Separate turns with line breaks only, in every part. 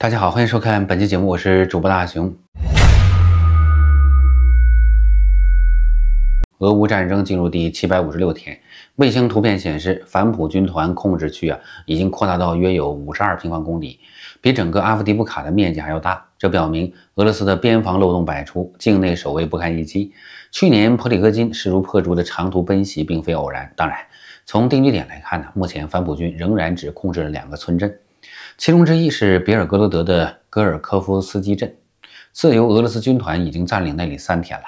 大家好，欢迎收看本期节目，我是主播大熊。俄乌战争进入第七百五十六天，卫星图片显示，反普军团控制区啊已经扩大到约有五十二平方公里，比整个阿夫迪布卡的面积还要大。这表明俄罗斯的边防漏洞百出，境内守卫不堪一击。去年普里戈金势如破竹的长途奔袭并非偶然。当然，从定居点来看呢，目前反普军仍然只控制了两个村镇。其中之一是别尔哥罗德的戈尔科夫斯基镇，自由俄罗斯军团已经占领那里三天了。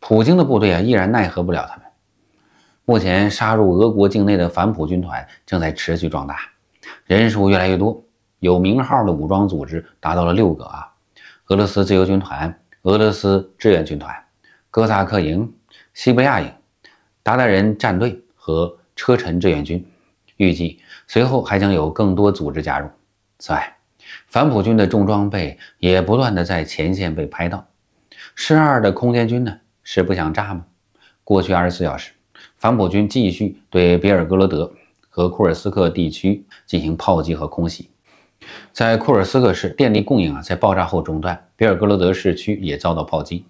普京的部队啊，依然奈何不了他们。目前杀入俄国境内的反普军团正在持续壮大，人数越来越多，有名号的武装组织达到了六个啊：俄罗斯自由军团、俄罗斯志愿军团、哥萨克营、西伯利亚营、鞑靼人战队和车臣志愿军。预计。随后还将有更多组织加入。此外，反普军的重装备也不断的在前线被拍到。十二的空天军呢是不想炸吗？过去二十四小时，反普军继续对比尔哥罗德和库尔斯克地区进行炮击和空袭。在库尔斯克市，电力供应啊在爆炸后中断。比尔哥罗德市区也遭到炮击。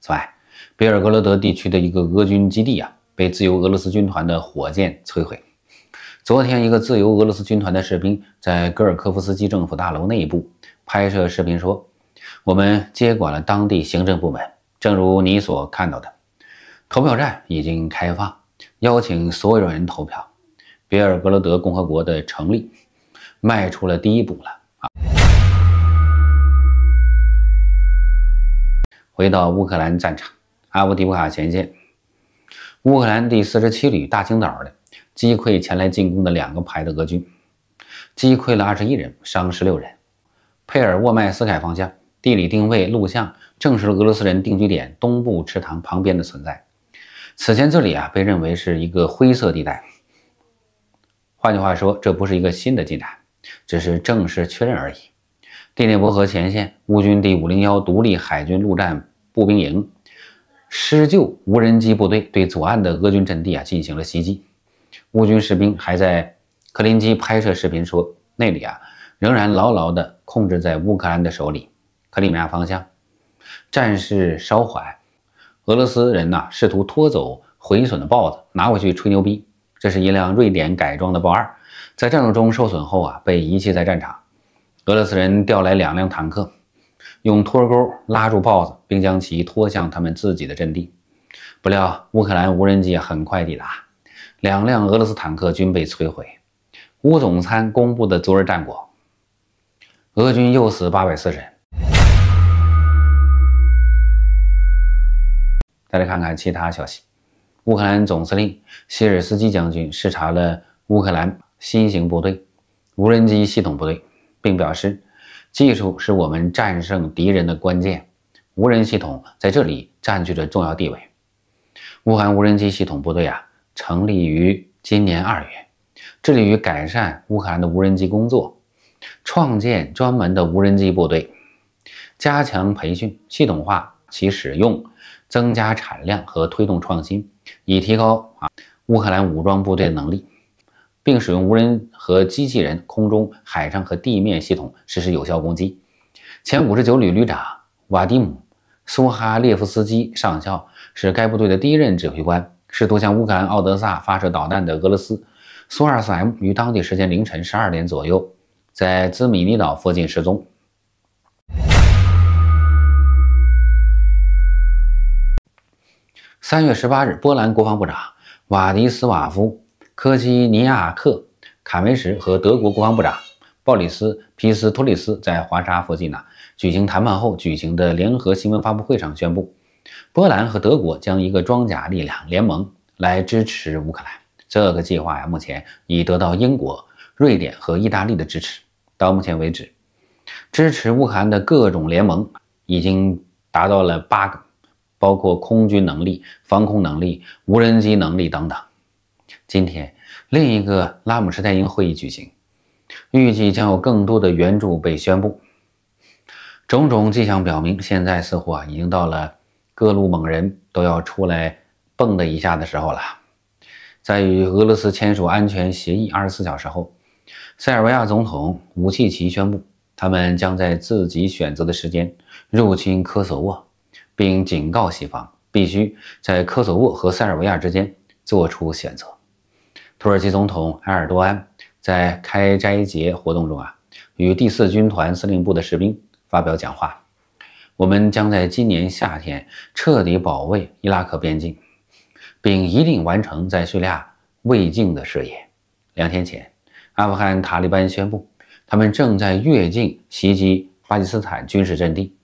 此外，比尔哥罗德地区的一个俄军基地啊被自由俄罗斯军团的火箭摧毁。昨天，一个自由俄罗斯军团的士兵在戈尔科夫斯基政府大楼内部拍摄视频说：“我们接管了当地行政部门，正如你所看到的，投票站已经开放，邀请所有人投票。比尔格罗德共和国的成立迈出了第一步了。”啊！回到乌克兰战场，阿夫迪布卡前线，乌克兰第四十七旅大清早的。击溃前来进攻的两个排的俄军，击溃了二十一人，伤十六人。佩尔沃麦斯凯方向地理定位录像证实了俄罗斯人定居点东部池塘旁边的存在。此前这里啊被认为是一个灰色地带。换句话说，这不是一个新的进展，只是正式确认而已。第聂伯河前线，乌军第五零幺独立海军陆战步兵营施救无人机部队对左岸的俄军阵地啊进行了袭击。乌军士兵还在克林基拍摄视频，说那里啊仍然牢牢地控制在乌克兰的手里。克里米亚方向战事稍缓，俄罗斯人呐试图拖走毁损的豹子，拿回去吹牛逼。这是一辆瑞典改装的豹二，在战斗中受损后啊被遗弃在战场。俄罗斯人调来两辆坦克，用拖钩拉住豹子，并将其拖向他们自己的阵地。不料乌克兰无人机很快抵达。两辆俄罗斯坦克均被摧毁。乌总参公布的昨日战果：俄军又死八百四人。再来看看其他消息：乌克兰总司令希尔斯基将军视察了乌克兰新型部队——无人机系统部队，并表示：“技术是我们战胜敌人的关键，无人系统在这里占据着重要地位。”乌克兰无人机系统部队啊！成立于今年二月，致力于改善乌克兰的无人机工作，创建专门的无人机部队，加强培训系统化其使用，增加产量和推动创新，以提高啊乌克兰武装部队的能力，并使用无人和机器人空中、海上和地面系统实施有效攻击。前五十九旅旅长瓦迪姆·苏哈列夫斯基上校是该部队的第一任指挥官。试图向乌克兰奥德萨发射导弹的俄罗斯苏 -24M 于当地时间凌晨十二点左右在兹米尼岛附近失踪。三月十八日，波兰国防部长瓦迪斯瓦夫·科西尼亚克·卡梅什和德国国防部长鲍里斯·皮斯托利斯在华沙附近呢举行谈判后举行的联合新闻发布会上宣布。波兰和德国将一个装甲力量联盟来支持乌克兰。这个计划呀，目前已得到英国、瑞典和意大利的支持。到目前为止，支持乌克兰的各种联盟已经达到了八个，包括空军能力、防空能力、无人机能力等等。今天，另一个拉姆施泰因会议举行，预计将有更多的援助被宣布。种种迹象表明，现在似乎啊，已经到了。各路猛人都要出来蹦跶一下的时候了，在与俄罗斯签署安全协议二十四小时后，塞尔维亚总统武契奇宣布，他们将在自己选择的时间入侵科索沃，并警告西方必须在科索沃和塞尔维亚之间做出选择。土耳其总统埃尔多安在开斋节活动中啊，与第四军团司令部的士兵发表讲话。我们将在今年夏天彻底保卫伊拉克边境，并一定完成在叙利亚未竟的事业。两天前，阿富汗塔利班宣布，他们正在越境袭击巴基斯坦军事阵地，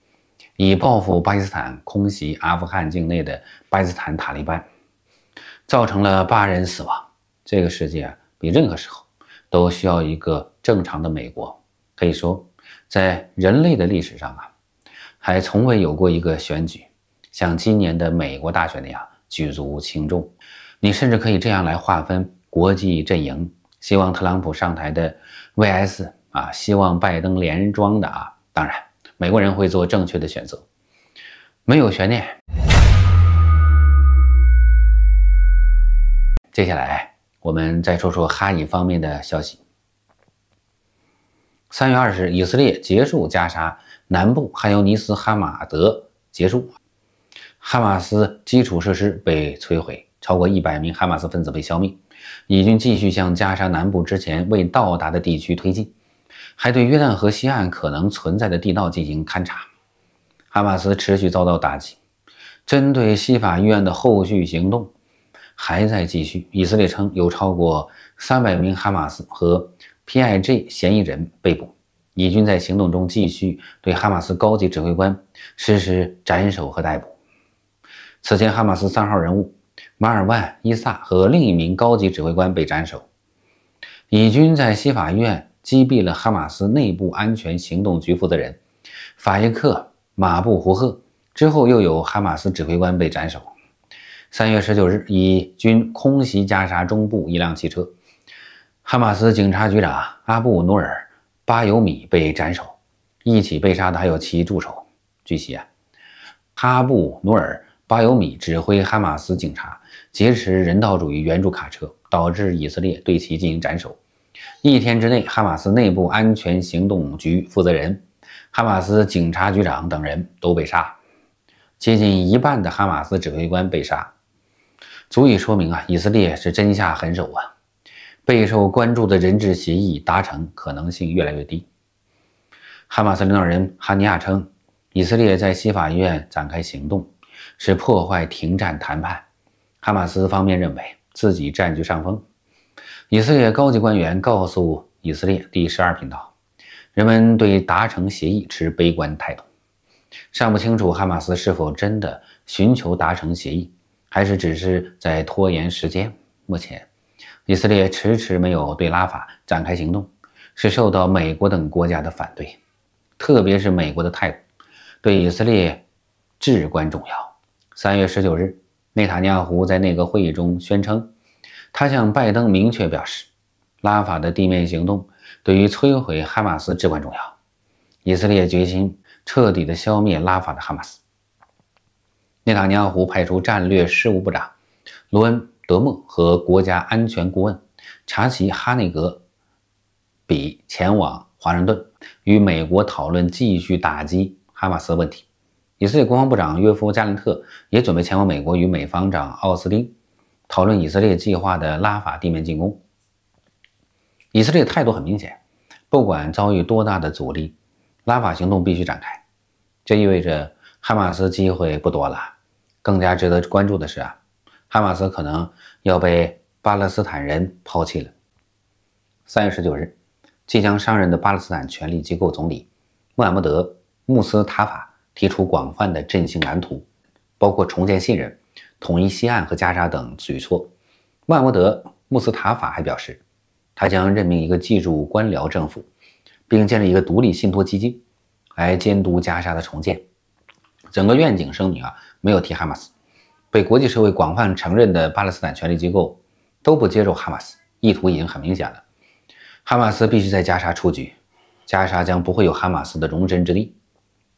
以报复巴基斯坦空袭阿富汗境内的巴基斯坦塔利班，造成了八人死亡。这个世界比任何时候都需要一个正常的美国。可以说，在人类的历史上啊。还从未有过一个选举像今年的美国大选那样举足轻重。你甚至可以这样来划分国际阵营：希望特朗普上台的 VS 啊，希望拜登连庄的啊。当然，美国人会做正确的选择，没有悬念。接下来我们再说说哈以方面的消息。三月二十日，以色列结束加沙。南部哈尤尼斯哈马德结束，哈马斯基础设施被摧毁，超过一百名哈马斯分子被消灭。以军继续向加沙南部之前未到达的地区推进，还对约旦河西岸可能存在的地道进行勘察。哈马斯持续遭到打击，针对西法医院的后续行动还在继续。以色列称有超过三百名哈马斯和 PIG 嫌疑人被捕。以军在行动中继续对哈马斯高级指挥官实施斩首和逮捕。此前，哈马斯三号人物马尔万·伊萨和另一名高级指挥官被斩首。以军在西法医院击毙了哈马斯内部安全行动局负责人法耶克·马布胡赫之后，又有哈马斯指挥官被斩首。三月十九日，以军空袭加沙中部一辆汽车，哈马斯警察局长阿布努尔。巴尤米被斩首，一起被杀的还有其助手。据悉，啊，哈布努尔·巴尤米指挥哈马斯警察劫持人道主义援助卡车，导致以色列对其进行斩首。一天之内，哈马斯内部安全行动局负责人、哈马斯警察局长等人都被杀，接近一半的哈马斯指挥官被杀，足以说明啊，以色列是真下狠手啊。备受关注的人质协议达成可能性越来越低。哈马斯领导人哈尼亚称，以色列在西法医院展开行动是破坏停战谈判。哈马斯方面认为自己占据上风。以色列高级官员告诉以色列第十二频道，人们对达成协议持悲观态度，尚不清楚哈马斯是否真的寻求达成协议，还是只是在拖延时间。目前。以色列迟迟没有对拉法展开行动，是受到美国等国家的反对，特别是美国的态度对以色列至关重要。三月十九日，内塔尼亚胡在内阁会议中宣称，他向拜登明确表示，拉法的地面行动对于摧毁哈马斯至关重要，以色列决心彻底的消灭拉法的哈马斯。内塔尼亚胡派出战略事务部长卢恩。德莫和国家安全顾问查齐哈内格比前往华盛顿，与美国讨论继续打击哈马斯问题。以色列国防部长约夫加林特也准备前往美国，与美方长奥斯汀讨论以色列计划的拉法地面进攻。以色列态度很明显，不管遭遇多大的阻力，拉法行动必须展开。这意味着哈马斯机会不多了。更加值得关注的是。啊，哈马斯可能要被巴勒斯坦人抛弃了。三月十九日，即将上任的巴勒斯坦权力机构总理穆罕默德·穆斯塔法提出广泛的振兴蓝图，包括重建信任、统一西岸和加沙等举措。穆罕默德·穆斯塔法还表示，他将任命一个技术官僚政府，并建立一个独立信托基金，来监督加沙的重建。整个愿景声明啊，没有提哈马斯。被国际社会广泛承认的巴勒斯坦权力机构都不接受哈马斯，意图已经很明显了。哈马斯必须在加沙出局，加沙将不会有哈马斯的容身之地。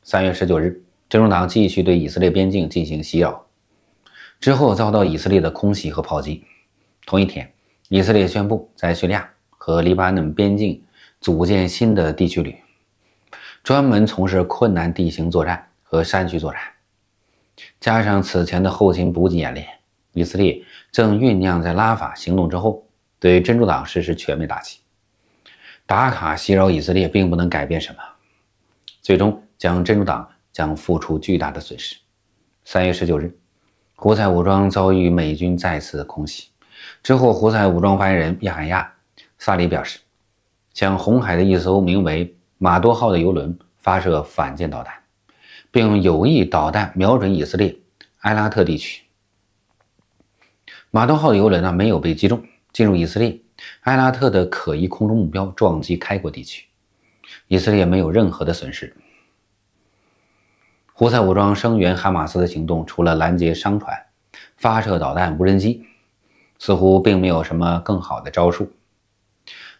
三月十九日，真主党继续对以色列边境进行袭扰，之后遭到以色列的空袭和炮击。同一天，以色列宣布在叙利亚和黎巴嫩边境组建新的地区旅，专门从事困难地形作战和山区作战。加上此前的后勤补给演练，以色列正酝酿在拉法行动之后对珍珠党实施全面打击。达卡袭扰以色列并不能改变什么，最终将珍珠党将付出巨大的损失。三月十九日，胡塞武装遭遇美军再次空袭之后，胡塞武装发言人叶海亚·萨里表示，将红海的一艘名为“马多号”的游轮发射反舰导弹。并用有意导弹瞄准以色列埃拉特地区，马东号的轮呢没有被击中，进入以色列埃拉特的可疑空中目标撞击开国地区，以色列没有任何的损失。胡塞武装声援哈马斯的行动，除了拦截商船、发射导弹、无人机，似乎并没有什么更好的招数，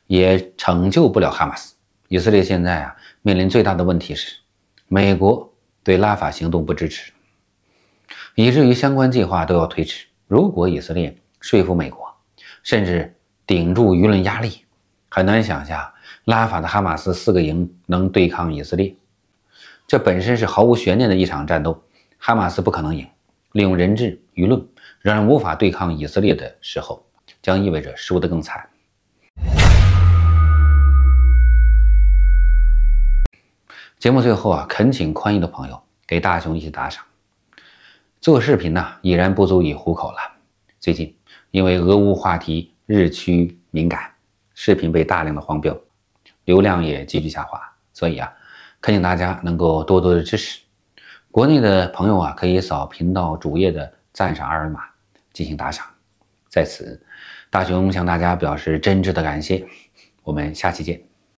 也成就不了哈马斯。以色列现在啊，面临最大的问题是，美国。对拉法行动不支持，以至于相关计划都要推迟。如果以色列说服美国，甚至顶住舆论压力，很难想象拉法的哈马斯四个营能对抗以色列。这本身是毫无悬念的一场战斗，哈马斯不可能赢。利用人质舆论，让人无法对抗以色列的时候，将意味着输得更惨。节目最后啊，恳请宽裕的朋友给大熊一些打赏。做视频呢已然不足以糊口了，最近因为俄乌话题日趋敏感，视频被大量的黄标，流量也急剧下滑，所以啊，恳请大家能够多多的支持。国内的朋友啊，可以扫频道主页的赞赏二维码进行打赏。在此，大熊向大家表示真挚的感谢。我们下期见。